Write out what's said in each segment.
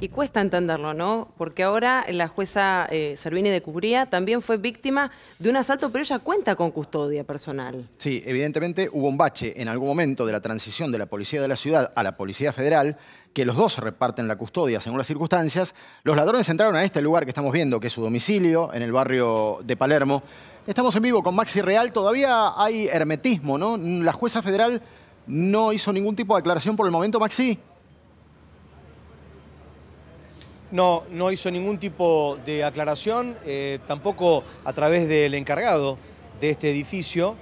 Y cuesta entenderlo, ¿no? Porque ahora la jueza eh, Servini de Cubría también fue víctima de un asalto, pero ella cuenta con custodia personal. Sí, evidentemente hubo un bache en algún momento de la transición de la policía de la ciudad a la policía federal, que los dos reparten la custodia según las circunstancias. Los ladrones entraron a este lugar que estamos viendo, que es su domicilio, en el barrio de Palermo. Estamos en vivo con Maxi Real, todavía hay hermetismo, ¿no? La jueza federal no hizo ningún tipo de aclaración por el momento, Maxi. No, no hizo ningún tipo de aclaración, eh, tampoco a través del encargado de este edificio,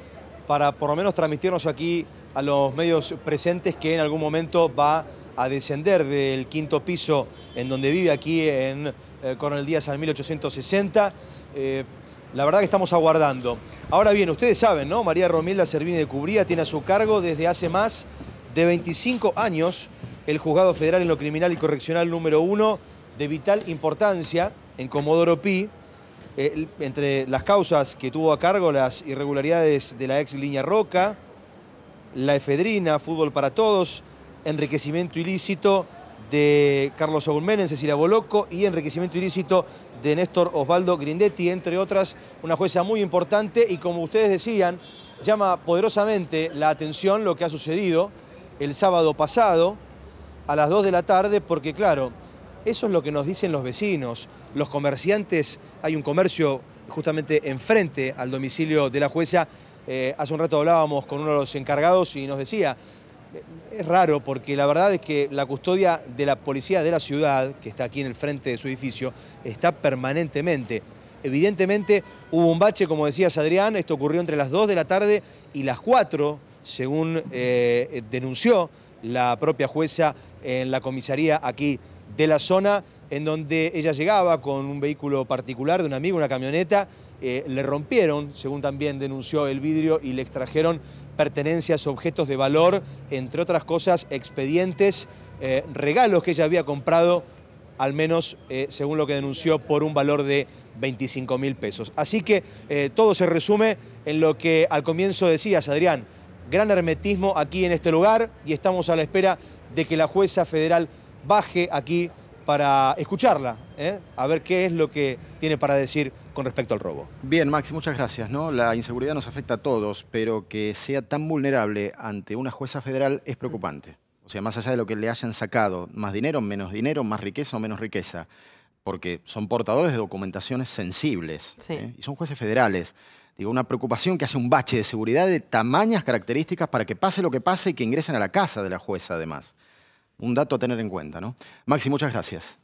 para por lo menos transmitirnos aquí a los medios presentes que en algún momento va a descender del quinto piso en donde vive aquí en eh, Coronel Díaz al 1860. Eh, la verdad que estamos aguardando. Ahora bien, ustedes saben, ¿no? María Romilda Servini de Cubría tiene a su cargo desde hace más de 25 años el Juzgado Federal en lo Criminal y Correccional número 1 de vital importancia en Comodoro Pi, eh, entre las causas que tuvo a cargo las irregularidades de la ex línea Roca, la efedrina, fútbol para todos, enriquecimiento ilícito de Carlos en Cecilia Boloco y enriquecimiento ilícito de Néstor Osvaldo Grindetti, entre otras, una jueza muy importante y como ustedes decían, llama poderosamente la atención lo que ha sucedido el sábado pasado a las 2 de la tarde porque claro, eso es lo que nos dicen los vecinos, los comerciantes. Hay un comercio justamente enfrente al domicilio de la jueza. Eh, hace un rato hablábamos con uno de los encargados y nos decía, eh, es raro porque la verdad es que la custodia de la policía de la ciudad, que está aquí en el frente de su edificio, está permanentemente. Evidentemente hubo un bache, como decías Adrián, esto ocurrió entre las 2 de la tarde y las 4, según eh, denunció la propia jueza en la comisaría aquí de la zona en donde ella llegaba con un vehículo particular de un amigo, una camioneta, eh, le rompieron, según también denunció el vidrio, y le extrajeron pertenencias, objetos de valor, entre otras cosas, expedientes, eh, regalos que ella había comprado, al menos eh, según lo que denunció, por un valor de 25 mil pesos. Así que todo se resume en lo que al comienzo decías, Adrián, gran hermetismo aquí en este lugar y estamos a la espera de que la jueza federal baje aquí para escucharla, ¿eh? a ver qué es lo que tiene para decir con respecto al robo. Bien, Maxi, muchas gracias. La inseguridad nos afecta a todos, pero que sea tan vulnerable ante una jueza federal es preocupante. O sea, más allá de lo que le hayan sacado, más dinero, menos dinero, más riqueza o menos riqueza, porque son portadores de documentaciones sensibles ¿eh? y son jueces federales. Digo, una preocupación que hace un bache de seguridad de tamañas características para que pase lo que pase y que ingresen a la casa de la jueza, además un dato a tener en cuenta. ¿no? Maxi, muchas gracias.